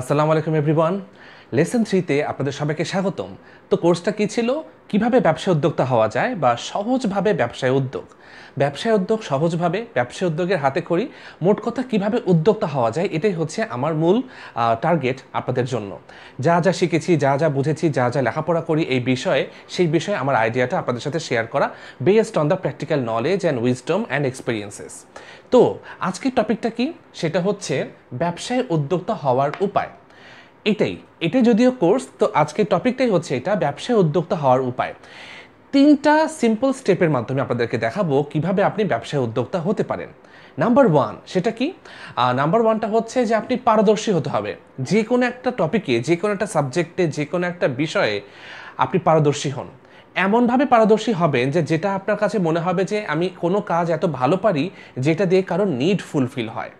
আসসালামু আলাইকুম everyone lesson থ্রিতে আপনাদের সবাইকে স্বাগতম তো কোর্সটা কী ছিল কিভাবে ব্যবসায় উদ্যোক্তা হওয়া যায় বা সহজভাবে ব্যবসায় উদ্যোগ ব্যবসায় উদ্যোগ সহজভাবে ব্যবসায় উদ্যোগের হাতে করি মোট কথা কিভাবে উদ্যোক্তা হওয়া যায় এটাই হচ্ছে আমার মূল টার্গেট আপনাদের জন্য যা যা শিখেছি যা যা বুঝেছি যা যা লেখাপড়া করি এই বিষয়ে সেই বিষয়ে আমার আইডিয়াটা আপনাদের সাথে শেয়ার করা based on the practical knowledge and wisdom and experiences তো আজকের টপিকটা কি সেটা হচ্ছে ব্যবসায় উদ্যোক্তা হওয়ার উপায় এটাই এটা যদিও কোর্স তো আজকের টপিকটাই হচ্ছে এটা ব্যবসায় উদ্যোক্তা হওয়ার উপায় তিনটা সিম্পল স্টেপের মাধ্যমে আপনাদেরকে দেখাবো কিভাবে আপনি ব্যবসায় উদ্যোক্তা হতে পারেন নাম্বার ওয়ান সেটা কি নাম্বার ওয়ানটা হচ্ছে যে আপনি পারদর্শী হতে হবে যে কোনো একটা টপিকে যে কোনো একটা সাবজেক্টে যে কোনো একটা বিষয়ে আপনি পারদর্শী হন এমনভাবে পারদর্শী হবেন যে যেটা আপনার কাছে মনে হবে যে আমি কোনো কাজ এত ভালো পারি যেটা দিয়ে কারোর নিড ফুলফিল হয়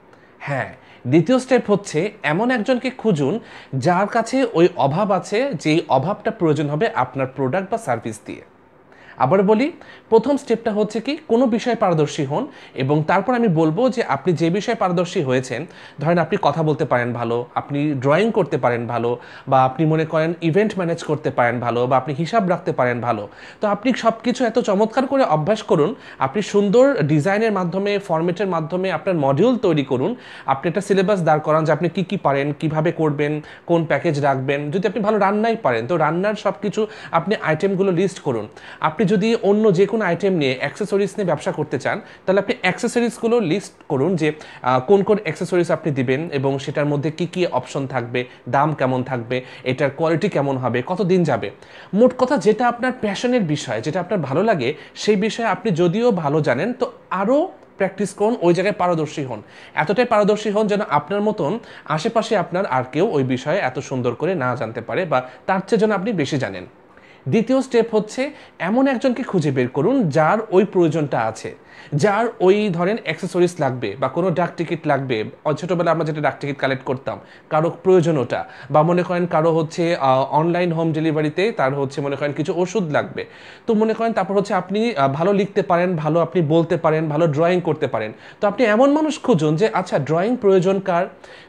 হ্যাঁ দ্বিতীয় স্টেপ হচ্ছে এমন একজনকে খুঁজুন যার কাছে ওই অভাব আছে যেই অভাবটা প্রয়োজন হবে আপনার প্রোডাক্ট বা সার্ভিস দিয়ে আবার বলি প্রথম স্টেপটা হচ্ছে কি কোনো বিষয়ে পারদর্শী হন এবং তারপর আমি বলবো যে আপনি যে বিষয়ে পারদর্শী হয়েছেন ধরেন আপনি কথা বলতে পারেন ভালো আপনি ড্রয়িং করতে পারেন ভালো বা আপনি মনে করেন ইভেন্ট ম্যানেজ করতে পারেন ভালো বা আপনি হিসাব রাখতে পারেন ভালো তো আপনি সব কিছু এত চমৎকার করে অভ্যাস করুন আপনি সুন্দর ডিজাইনের মাধ্যমে ফরম্যাটের মাধ্যমে আপনার মডিউল তৈরি করুন আপনি একটা সিলেবাস দাঁড় করান যে আপনি কি কি পারেন কিভাবে করবেন কোন প্যাকেজ রাখবেন যদি আপনি ভালো রান্নাই পারেন তো রান্নার সব কিছু আপনি আইটেমগুলো লিস্ট করুন আপনি আপনি যদি অন্য যে কোনো আইটেম নিয়ে অ্যাক্সেসরিজ নিয়ে ব্যবসা করতে চান তাহলে আপনি অ্যাক্সেসরিজগুলো লিস্ট করুন যে কোন কোন অ্যাক্সেসরিজ আপনি দিবেন এবং সেটার মধ্যে কি কি অপশন থাকবে দাম কেমন থাকবে এটার কোয়ালিটি কেমন হবে কত দিন যাবে মোট কথা যেটা আপনার প্যাশনের বিষয় যেটা আপনার ভালো লাগে সেই বিষয়ে আপনি যদিও ভালো জানেন তো আরও প্র্যাকটিস করুন ওই জায়গায় পারদর্শী হন এতটাই পারদর্শী হন যেন আপনার মতন আশেপাশে আপনার আর কেউ ওই বিষয়ে এত সুন্দর করে না জানতে পারে বা তার চেয়ে যেন আপনি বেশি জানেন দ্বিতীয় স্টেপ হচ্ছে এমন একজনকে খুঁজে বের করুন যার ওই প্রয়োজনটা আছে যার ওই ধরেন অ্যাক্সেসরিজ লাগবে বা কোনো ডাক টিকিট লাগবে ছোটোবেলা আমরা যেটা ডাক টিকিট কালেক্ট করতাম কারো প্রয়োজন ওটা বা মনে করেন কারো হচ্ছে অনলাইন হোম ডেলিভারিতে তার হচ্ছে মনে করেন কিছু ওষুধ লাগবে তো মনে করেন তারপর হচ্ছে আপনি ভালো লিখতে পারেন ভালো আপনি বলতে পারেন ভালো ড্রয়িং করতে পারেন তো আপনি এমন মানুষ খুঁজুন যে আচ্ছা ড্রয়িং প্রয়োজন কার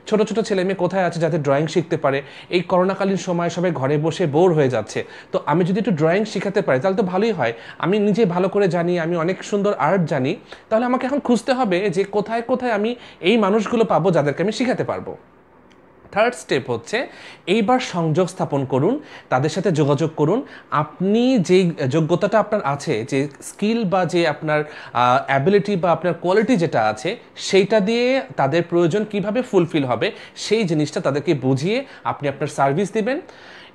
ছোট ছোট ছেলে মেয়ে কোথায় আছে যাতে ড্রয়িং শিখতে পারে এই করোনাকালীন সময় সবাই ঘরে বসে বোর হয়ে যাচ্ছে তো আমি যদি একটু ড্রয়িং শেখাতে পারি তাহলে তো ভালোই হয় আমি নিজে ভালো করে জানি আমি অনেক সুন্দর আর্ট জানি তাহলে আমাকে এখন খুঁজতে হবে যে কোথায় কোথায় আমি এই মানুষগুলো পাবো যাদেরকে আমি শেখাতে পারবো থার্ড স্টেপ হচ্ছে এইবার সংযোগ স্থাপন করুন তাদের সাথে যোগাযোগ করুন আপনি যে যোগ্যতাটা আপনার আছে যে স্কিল বা যে আপনার অ্যাবিলিটি বা আপনার কোয়ালিটি যেটা আছে সেইটা দিয়ে তাদের প্রয়োজন কিভাবে ফুলফিল হবে সেই জিনিসটা তাদেরকে বুঝিয়ে আপনি আপনার সার্ভিস দিবেন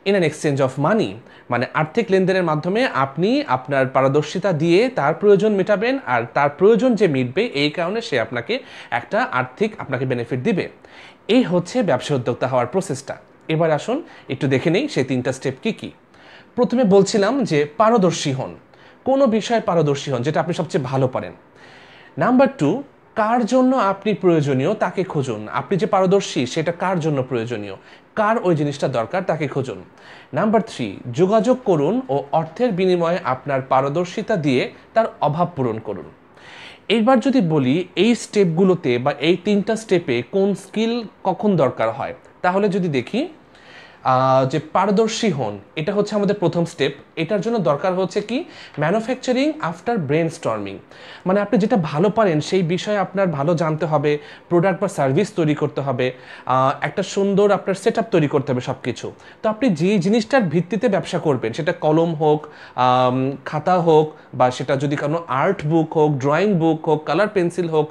in an exchange of money মানে আর্থিক লেনদেনের মাধ্যমে আপনি আপনার পারদর্শিতা দিয়ে তার প্রয়োজন মেটাবেন আর তার প্রয়োজন যে মিটবে এই কারণে সে আপনাকে একটা আর্থিক আপনাকে বেনিফিট দিবে এই হচ্ছে ব্যবসা উদ্যোক্তা হওয়ার প্রসেসটা এবার আসুন একটু দেখে নেই সেই তিনটা স্টেপ কী কী প্রথমে বলছিলাম যে পারদর্শী হন কোনো বিষয়ে পারদর্শী হন যেটা আপনি সবচেয়ে ভালো পারেন নাম্বার টু কার জন্য আপনি প্রয়োজনীয় তাকে খুঁজুন আপনি যে পারদর্শী সেটা কার জন্য প্রয়োজনীয় কার ওই জিনিসটা দরকার তাকে খুঁজুন নাম্বার থ্রি যোগাযোগ করুন ও অর্থের বিনিময়ে আপনার পারদর্শিতা দিয়ে তার অভাব পূরণ করুন এবার যদি বলি এই স্টেপগুলোতে বা এই তিনটা স্টেপে কোন স্কিল কখন দরকার হয় তাহলে যদি দেখি যে পারদর্শী হন এটা হচ্ছে আমাদের প্রথম স্টেপ এটার জন্য দরকার হচ্ছে কি ম্যানুফ্যাকচারিং আফটার ব্রেন স্টর্মিং মানে আপনি যেটা ভালো পারেন সেই বিষয়ে আপনার ভালো জানতে হবে প্রোডাক্ট বা সার্ভিস তৈরি করতে হবে একটা সুন্দর আপনার সেট তৈরি করতে হবে সব কিছু তো আপনি যে জিনিসটার ভিত্তিতে ব্যবসা করবেন সেটা কলম হোক খাতা হোক বা সেটা যদি কোনো আর্ট বুক হোক ড্রয়িং বুক হোক কালার পেন্সিল হোক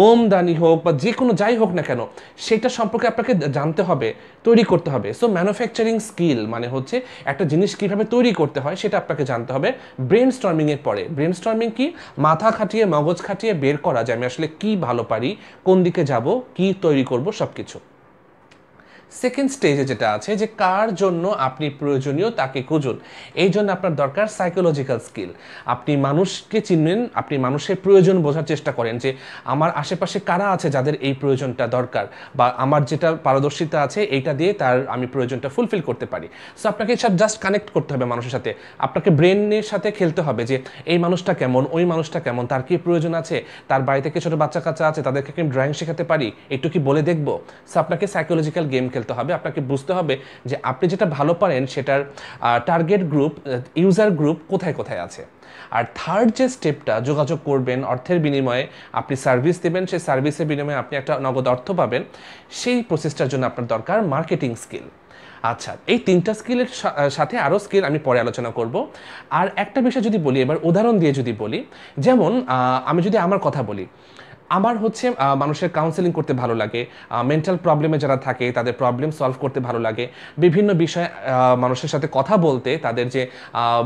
মোমদানি হোক বা যে কোনো যাই হোক না কেন সেটা সম্পর্কে আপনাকে জানতে হবে তৈরি করতে হবে সো ম্যানু ম্যানুফ্যাকচারিং স্কিল মানে হচ্ছে একটা জিনিস কীভাবে তৈরি করতে হয় সেটা আপনাকে জানতে হবে ব্রেন স্টর্মিংয়ের পরে ব্রেন স্টর্মিং কি মাথা খাটিয়ে মগজ খাটিয়ে বের করা যে আমি আসলে কি ভালো পারি কোন দিকে যাব কি তৈরি করব সব কিছু সেকেন্ড স্টেজে যেটা আছে যে কার জন্য আপনি প্রয়োজনীয় তাকে খুঁজুন এই জন্য আপনার দরকার সাইকোলজিক্যাল স্কিল আপনি মানুষকে চিনবেন আপনি মানুষের প্রয়োজন বোঝার চেষ্টা করেন যে আমার আশেপাশে কারা আছে যাদের এই প্রয়োজনটা দরকার বা আমার যেটা পারদর্শিতা আছে এইটা দিয়ে তার আমি প্রয়োজনটা ফুলফিল করতে পারি সো আপনাকে সব জাস্ট কানেক্ট করতে হবে মানুষের সাথে আপনাকে ব্রেনের সাথে খেলতে হবে যে এই মানুষটা কেমন ওই মানুষটা কেমন তার কি প্রয়োজন আছে তার বাড়িতে কি ছোটো বাচ্চা কাচ্চা আছে তাদেরকে আমি ড্রয়িং শেখাতে পারি একটু কি বলে দেখবো সো আপনাকে সাইকোলজিক্যাল গেম খেলতে হবে আপনাকে বুঝতে হবে যে আপনি যেটা ভালো পারেন সেটার টার্গেট গ্রুপ ইউজার গ্রুপ কোথায় কোথায় আছে আর থার্ড যে স্টেপটা যোগাযোগ করবেন অর্থের বিনিময়ে আপনি সার্ভিস দেবেন সেই সার্ভিসের বিনিময়ে আপনি একটা নগদ অর্থ পাবেন সেই প্রসেসটার জন্য আপনার দরকার মার্কেটিং স্কিল আচ্ছা এই তিনটা স্কিলের সাথে আরও স্কিল আমি পরে আলোচনা করব আর একটা বিষয় যদি বলি এবার উদাহরণ দিয়ে যদি বলি যেমন আমি যদি আমার কথা বলি আমার হচ্ছে মানুষের কাউন্সেলিং করতে ভালো লাগে মেন্টাল প্রবলেমে যারা থাকে তাদের প্রবলেম সলভ করতে ভালো লাগে বিভিন্ন বিষয়ে মানুষের সাথে কথা বলতে তাদের যে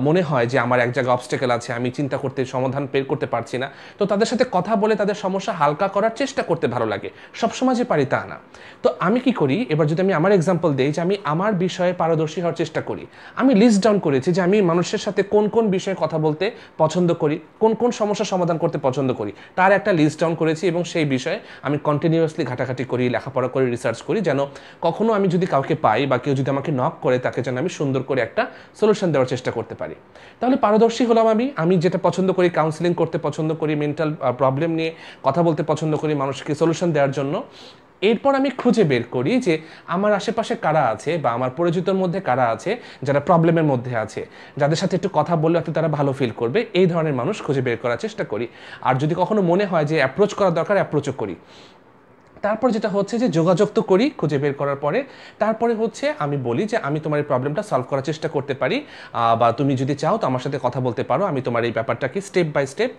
মনে হয় যে আমার এক জায়গায় অবস্টেকেল আছে আমি চিন্তা করতে সমাধান বের করতে পারছি না তো তাদের সাথে কথা বলে তাদের সমস্যা হালকা করার চেষ্টা করতে ভালো লাগে সবসময় যে পারি তা না তো আমি কি করি এবার যদি আমি আমার এক্সাম্পল দিই যে আমি আমার বিষয়ে পারদর্শী হওয়ার চেষ্টা করি আমি লিস্ট ডাউন করেছি যে আমি মানুষের সাথে কোন কোন বিষয়ে কথা বলতে পছন্দ করি কোন কোন সমস্যা সমাধান করতে পছন্দ করি তার একটা লিস্ট ডাউন করে করেছি এবং সেই বিষয়ে আমি কন্টিনিউয়াসলি ঘাটাঘাটি করি লেখাপড়া করি রিসার্চ করি যেন কখনো আমি যদি কাউকে পাই বা কেউ যদি আমাকে নক করে তাকে যেন আমি সুন্দর করে একটা সলিউশন দেওয়ার চেষ্টা করতে পারি তাহলে পারদর্শী হলাম আমি আমি যেটা পছন্দ করি কাউন্সিলিং করতে পছন্দ করি মেন্টাল প্রবলেম নিয়ে কথা বলতে পছন্দ করি মানুষকে সলিউশন দেওয়ার জন্য এরপর আমি খুঁজে বের করি যে আমার আশেপাশে কারা আছে বা আমার পরিচিতর মধ্যে কারা আছে যারা প্রবলেমের মধ্যে আছে যাদের সাথে একটু কথা বললে হয়তো তারা ভালো ফিল করবে এই ধরনের মানুষ খুঁজে বের করার চেষ্টা করি আর যদি কখনো মনে হয় যে অ্যাপ্রোচ করা দরকার অ্যাপ্রোচও করি তারপর যেটা হচ্ছে যে যোগাযোগ তো করি খুঁজে বের করার পরে তারপরে হচ্ছে আমি বলি যে আমি তোমার এই প্রবলেমটা সলভ করার চেষ্টা করতে পারি বা তুমি যদি চাও তো আমার সাথে কথা বলতে পারো আমি তোমার এই ব্যাপারটাকে স্টেপ বাই স্টেপ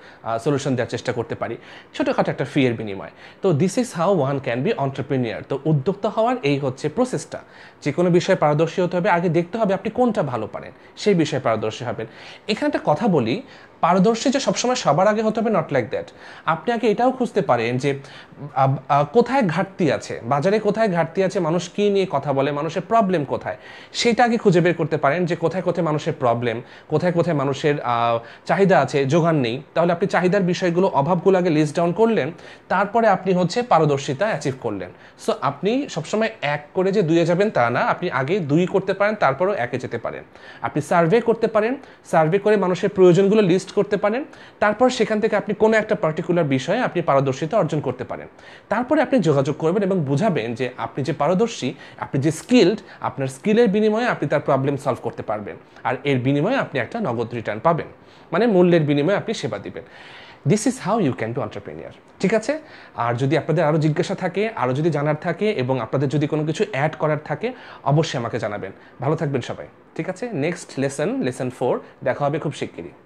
সলিউশন দেওয়ার চেষ্টা করতে পারি ছোটোখাটো একটা ফিয়ের বিনিময় তো this is how one can be entrepreneur তো উদ্যোক্তা হওয়ার এই হচ্ছে প্রসেসটা যে কোনো বিষয়ে পারদর্শী হতে হবে আগে দেখতে হবে আপনি কোনটা ভালো পারেন সেই বিষয়ে পারদর্শী হবেন এখানে একটা কথা বলি পারদর্শী যে সবসময় সবার আগে হতে হবে নট লাইক দ্যাট আপনি আগে এটাও খুঁজতে পারেন যে কোথায় কোথায় ঘাটতি আছে বাজারে কোথায় ঘাটতি আছে মানুষ কী নিয়ে কথা বলে মানুষের প্রবলেম কোথায় সেটা আগে খুঁজে বের করতে পারেন যে কোথায় কোথায় মানুষের প্রবলেম কোথায় কোথায় মানুষের চাহিদা আছে যোগান নেই তাহলে আপনি চাহিদার বিষয়গুলো অভাবগুলো আগে লিস্ট ডাউন করলেন তারপরে আপনি হচ্ছে পারদর্শিতা অ্যাচিভ করলেন সো আপনি সবসময় এক করে যে দুয়ে যাবেন তা না আপনি আগে দুই করতে পারেন তারপরেও একে যেতে পারেন আপনি সার্ভে করতে পারেন সার্ভে করে মানুষের প্রয়োজনগুলো লিস্ট করতে পারেন তারপর সেখান থেকে আপনি কোনো একটা পার্টিকুলার বিষয়ে আপনি পারদর্শিতা অর্জন করতে পারেন তারপরে আপনি যোগাযোগ করবেন এবং বোঝাবেন যে আপনি যে পারদর্শী আপনি যে স্কিলড আপনার স্কিলের বিনিময়ে আপনি তার প্রবলেম সলভ করতে পারবেন আর এর বিনিময়ে আপনি একটা নগদ রিটার্ন পাবেন মানে মূল্যের বিনিময়ে আপনি সেবা দিবেন this is how you can be entrepreneur ঠিক আছে আর যদি আপনাদের আরও জিজ্ঞাসা থাকে আরও যদি জানার থাকে এবং আপনাদের যদি কোনো কিছু অ্যাড করার থাকে অবশ্যই আমাকে জানাবেন ভালো থাকবেন সবাই ঠিক আছে নেক্সট লেসন লেসন ফোর দেখা হবে খুব শিগগিরই